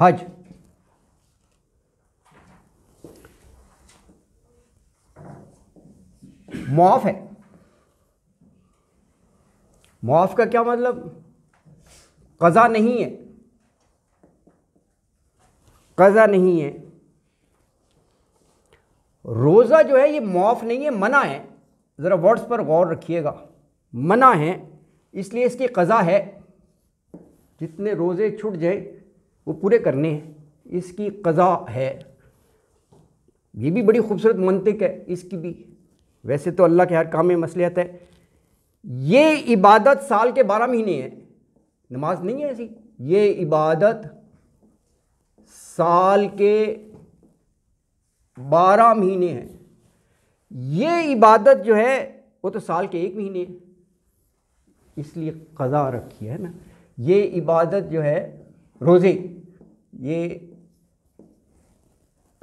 हज मुआफ है मुआफ का क्या मतलब कज़ा नहीं है कज़ा नहीं है रोज़ा जो है ये मुआफ नहीं है मना है ज़रा वर्ड्स पर गौर रखिएगा मना है इसलिए इसकी कज़ा है जितने रोज़े छूट जाए वो पूरे करने हैं इसकी कज़ा है ये भी बड़ी खूबसूरत मनतिक है इसकी भी वैसे तो अल्लाह के हर काम में मसलियत है ये इबादत साल के बारह महीने है नमाज नहीं है ऐसी ये इबादत साल के बारह महीने हैं ये इबादत जो है वो तो साल के एक महीने है इसलिए कज़ा रखी है ना ये इबादत जो है रोज़े ये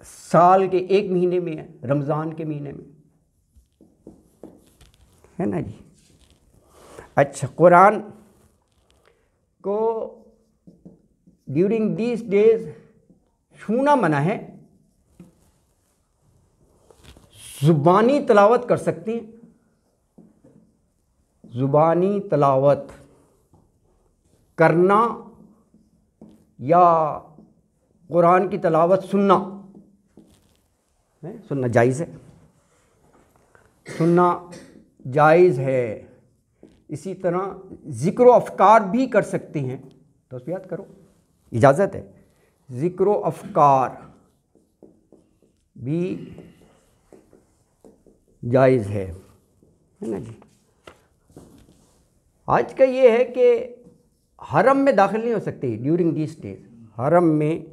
साल के एक महीने में है रमज़ान के महीने में है ना जी अच्छा कुरान को ड्यूरिंग दिस डेज छूना मना है ज़ुबानी तलावत कर सकते हैं ज़ुबानी तलावत करना या कुरान की तलावत सुनना सुनना जायज़ है सुनना जायज़ है इसी तरह ज़िक्र अफकार भी कर सकते हैं तो उस याद करो इजाज़त है ज़िक्र अफकार भी जायज़ है है ना जी आज का ये है कि हरम में दाखिल नहीं हो सकते ड्यूरिंग दिस डेज हरम में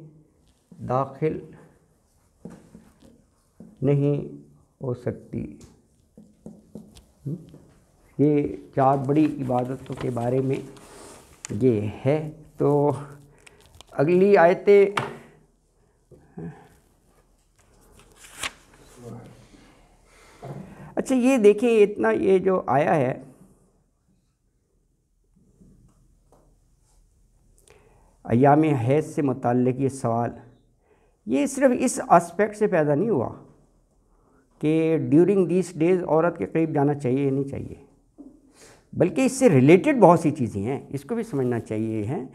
दाखिल नहीं हो सकती हम्म? ये चार बड़ी इबादतों के बारे में ये है तो अगली आयतें हाँ। अच्छा ये देखें इतना ये जो आया है अयाम हैज से मुतल ये सवाल ये सिर्फ इस आस्पेक्ट से पैदा नहीं हुआ कि ड्यूरिंग दिस डेज औरत के करीब जाना चाहिए या नहीं चाहिए बल्कि इससे रिलेटेड बहुत सी चीज़ें हैं इसको भी समझना चाहिए हैं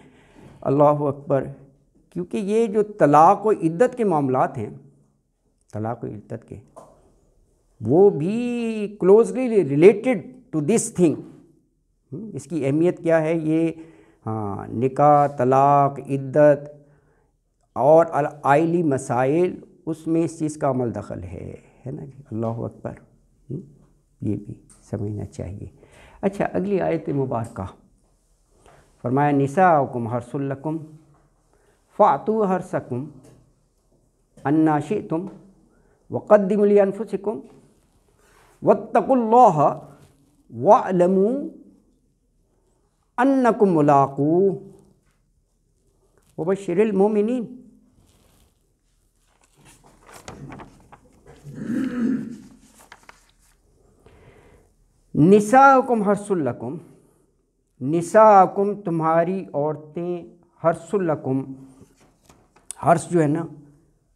अल्लाह अकबर क्योंकि ये जो तलाक़ व इद्दत के मामला हैं तलाक़ व इद्दत के वो भी closely related to this thing इसकी अहमियत क्या है ये हाँ निका तलाक़ इद्दत और आयली मसाइल उसमें इस चीज़ का अमल दखल है है ना जी अल्लाह अकबर ये भी समझना चाहिए अच्छा अगली आयत मुबारक फरमाया कुम हरसुल्लकुम हर हरसकुम अन्नाशी तुम व वत्तकुल्लाह वलमू अन्नकुम मुलाकू वो मोमिनीन निसाकुम हर्सुल्लकुम निसाकुम तुम्हारी औरतें हर्सुल्लकुम हर्ष जो है ना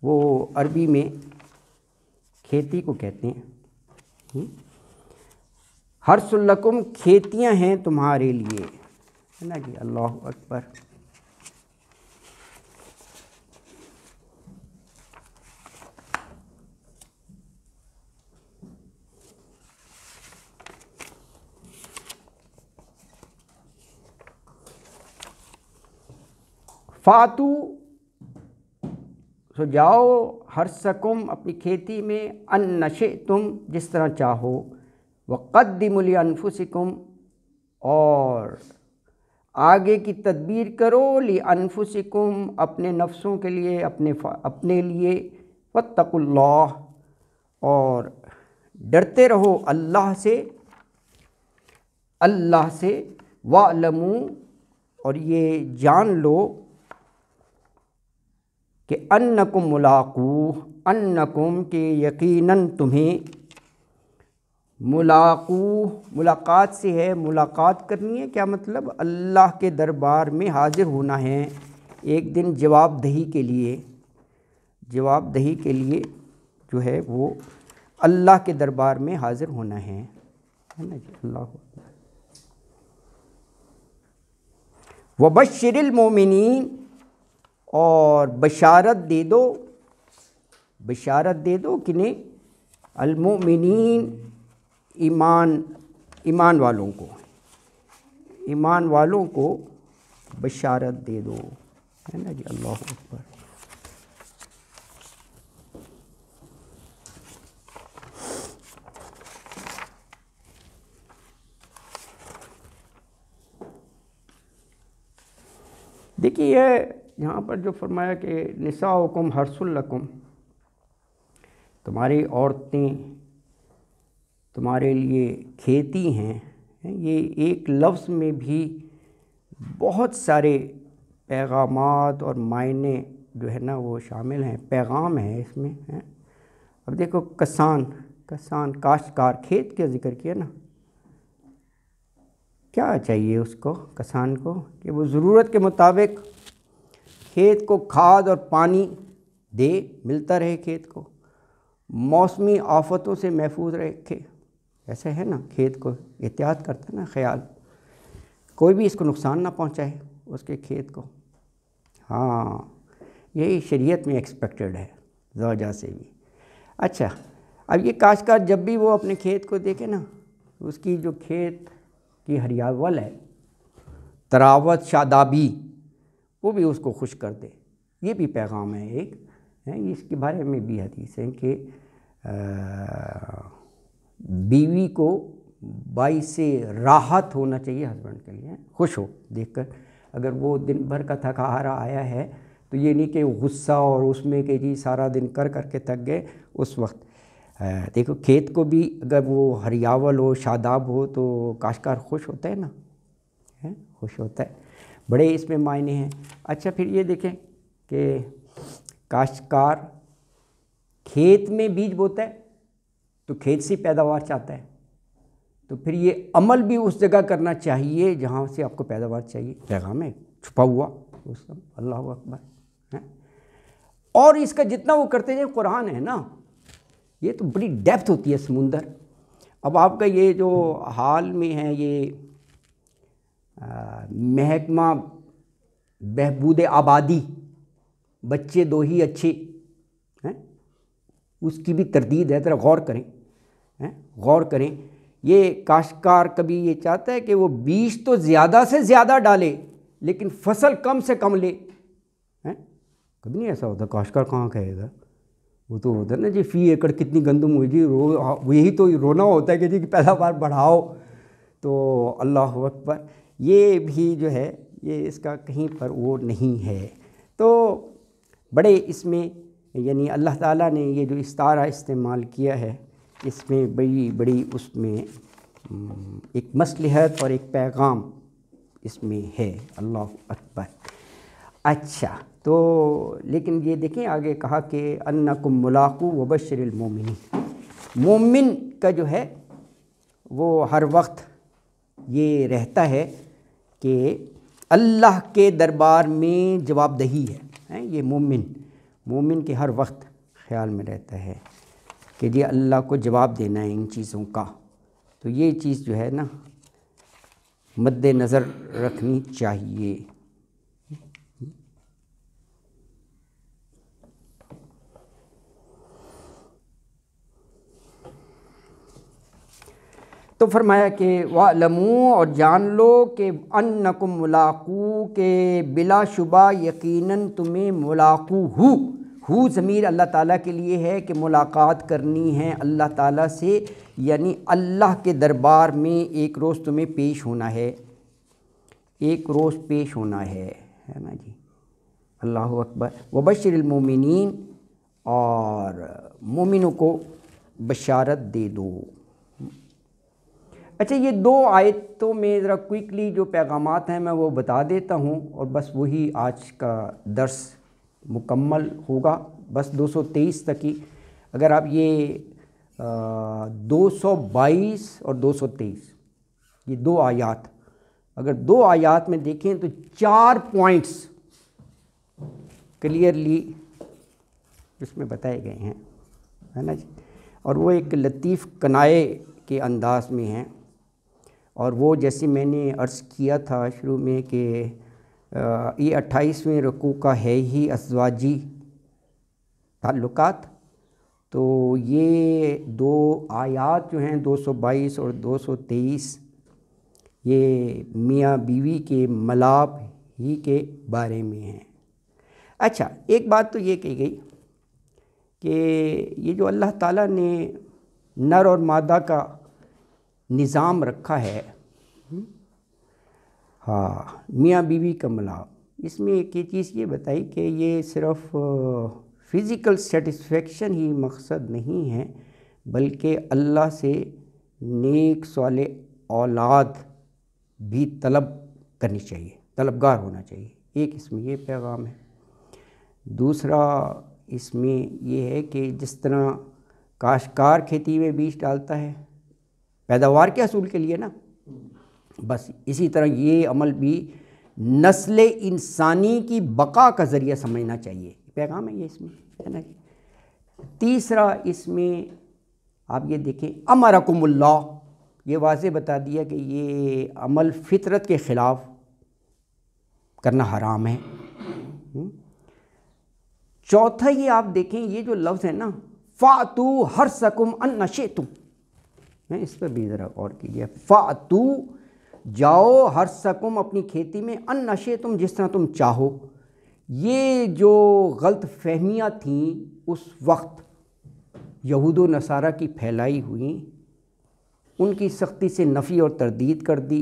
वो अरबी में खेती को कहते हैं हम्म। हर्सुल्लकुम खेतियां हैं तुम्हारे लिए है ना कि अल्लाह अकबर फातु सो जाओ हर सकुम अपनी खेती में अन नशे तुम जिस तरह चाहो अनफु अनफुसिकुम और आगे की तदबीर करो ली अनफुसिकुम अपने नफ्सों के लिए अपने अपने लिए वत्तकुल्लाह और डरते रहो अल्लाह से अल्लाह से वमू और ये जान लो कि अन्नकुम मुलाकू अन्नकुम के यकीनन तुम्हें मुलाकू मुलाकात से है मुलाकात करनी है क्या मतलब अल्लाह के दरबार में हाज़िर होना है एक दिन जवाबदही के लिए जवाबदही के लिए जो है वो अल्लाह के दरबार में हाज़िर होना है है ना जी अल्लाह वबशरमिन और बशारत दे दो बशारत दे दो कि नहीं अलमोमिन ईमान ईमान वालों को ईमान वालों को बशारत दे दो है ना जी अल्लाह अकबर देखिए यहाँ पर जो फरमाया कि निसा हुकुम हर्सुल्लकुम तुम्हारी औरतें तुम्हारे लिए खेती हैं ये एक लफ्ज़ में भी बहुत सारे पैगाम और मायने जो है ना वो शामिल हैं पैगाम है इसमें हैं अब देखो किसान किसान काश्तकार खेत का जिक्र किया ना क्या चाहिए उसको किसान को कि वो ज़रूरत के मुताबिक खेत को खाद और पानी दे मिलता रहे खेत को मौसमी आफतों से महफूज रखे ऐसे है ना खेत को एहतियात करता ना ख्याल कोई भी इसको नुकसान ना पहुंचाए उसके खेत को हाँ यही शरीयत में एक्सपेक्टेड है जोजा से भी अच्छा अब ये काश्तकार जब भी वो अपने खेत को देखे ना उसकी जो खेत की हरियावल है तरावत शादाबी वो भी उसको खुश कर दे ये भी पैगाम है एक है इसके बारे में भी हदीस है कि बीवी को बाई से राहत होना चाहिए हस्बैंड के लिए खुश हो देखकर अगर वो दिन भर का थका हारा आया है तो ये नहीं कि गुस्सा और उसमें कि जी सारा दिन कर कर के थक गए उस वक्त देखो खेत को भी अगर वो हरियावल हो शादाब हो तो काशकार खुश होता है ना है खुश होता है बड़े इसमें मायने हैं अच्छा फिर ये देखें कि काश्तकार खेत में बीज बोता है तो खेत से पैदावार चाहता है तो फिर ये अमल भी उस जगह करना चाहिए जहाँ से आपको पैदावार चाहिए पैगाम है छुपा हुआ उस अल्लाह अकबर है और इसका जितना वो करते जाए कुरान है ना ये तो बड़ी डेप्थ होती है समुंदर अब आपका ये जो हाल में है ये महकमा बहबूद आबादी बच्चे दो ही अच्छे हैं उसकी भी तरदीद है ज़रा गौर करें हैं गौर करें ये काश्कार कभी ये चाहता है कि वो बीज तो ज़्यादा से ज़्यादा डाले लेकिन फसल कम से कम ले हैं कभी नहीं ऐसा होता काश्कार कहाँ कहेगा वो तो होता है ना जी फ़ी एकड़ कितनी गंदम हुई जी रो यही तो रोना होता है कि जी पैदावार बढ़ाओ तो अल्लाह वक्त पर ये भी जो है ये इसका कहीं पर वो नहीं है तो बड़े इसमें यानी अल्लाह ताला ने ये जो इस्तारा इस्तेमाल किया है इसमें बड़ी बड़ी उसमें एक मसलहत और एक पैगाम इसमें है अल्लाह अकबर अच्छा तो लेकिन ये देखें आगे कहा कि अन्ना को मुलाकू व बशरमोमिन मोमिन का जो है वो हर वक्त ये रहता है कि अल्लाह के दरबार में जवाबदही है, हैं ये मोमिन मोमिन के हर वक्त ख्याल में रहता है कि जी अल्लाह को जवाब देना है इन चीज़ों का तो ये चीज़ जो है ना मद्द नज़र रखनी चाहिए तो फरमाया कि वालमू और जान लो कि अन्नकुम मुलाकू के बिला शुबा यकीनन तुम्हें मुलाकू हु हु ज़मीर अल्लाह ताला के लिए है कि मुलाकात करनी है अल्लाह ताला से यानी अल्लाह के दरबार में एक रोज़ तुम्हें पेश होना है एक रोज़ पेश होना है है ना जी अल्लाह अकबर वबशरमिन और मोमिनों को बशारत दे दो अच्छा ये दो आयतों में ज़रा क्विकली जो पैगाम हैं मैं वो बता देता हूँ और बस वही आज का दर्स मुकम्मल होगा बस 223 तक ही अगर आप ये आ, 222 और 223 ये दो आयात अगर दो आयात में देखें तो चार पॉइंट्स क्लियरली इसमें बताए गए हैं है ना जी और वो एक लतीफ़ कनाए के अंदाज़ में हैं और वो जैसे मैंने अर्ज़ किया था शुरू में कि ये अट्ठाईसवें रकू का है ही अजवाजी ताल्लुकात तो ये दो आयात जो हैं 222 और 223 ये मियाँ बीवी के मलाप ही के बारे में हैं अच्छा एक बात तो ये कही गई कि ये जो अल्लाह ताला ने नर और मादा का निज़ाम रखा है हाँ मियाँ बीवी का मिलाप इसमें एक ये चीज़ ये बताई कि ये सिर्फ फ़िज़िकल सेटिस्फेक्शन ही मकसद नहीं है बल्कि अल्लाह से नेक साल औलाद भी तलब करनी चाहिए तलबगार होना चाहिए एक इसमें ये पैगाम है दूसरा इसमें ये है कि जिस तरह काशकार खेती में बीज डालता है पैदावार के असूल के लिए ना बस इसी तरह ये अमल भी नस्ल इंसानी की बका का ज़रिया समझना चाहिए पैगाम है ये इसमें है ना तीसरा इसमें आप ये देखें अमरकुमुल्ला ये वाज बता दिया कि ये अमल फितरत के ख़िलाफ़ करना हराम है हम्म। चौथा ये आप देखें ये जो लफ्ज़ है ना फ़ातू हर सकुम अन नशे तुम हैं इस पर भी ज़रा गौर कीजिए फ़ातू जाओ हर सकुम अपनी खेती में अन नशे तुम जिस तरह तुम चाहो ये जो गलत फहमियाँ थीं उस वक्त यहूद नसारा की फैलाई हुई उनकी सख्ती से नफ़ी और तरदीद कर दी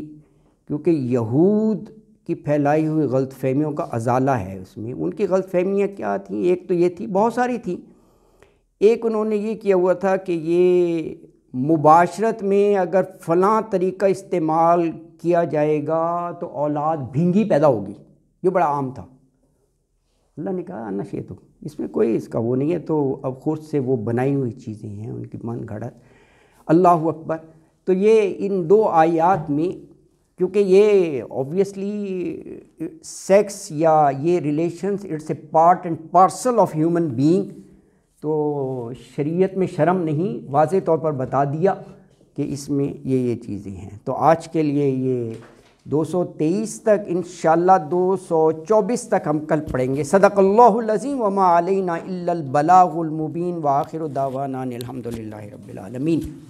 क्योंकि यहूद की फैलाई हुई गलत फहमियों का अजाला है उसमें उनकी गलत फहमियाँ क्या थी एक तो ये थी बहुत सारी थी एक उन्होंने ये किया हुआ था कि ये मुबाशरत में अगर फलां तरीका इस्तेमाल किया जाएगा तो औलाद भिंगी पैदा होगी जो बड़ा आम था अल्लाह ने कहा अन्ना तो इसमें कोई इसका वो नहीं है तो अब खुद से वो बनाई हुई चीज़ें हैं उनकी मन घड़त अल्लाह अकबर तो ये इन दो आयात में क्योंकि ये ऑब्वियसली सेक्स या ये relations it's a part and parcel of human being तो शरीयत में शर्म नहीं वाज तौर पर बता दिया कि इसमें ये ये चीज़ें हैं तो आज के लिए ये 223 तक इन 224 तक हम कल पढ़ेंगे सदक़ल्लाज़ीम वमा अलबलामुबीन व आखिर दावाना अलहमदिल्ला रबालमीन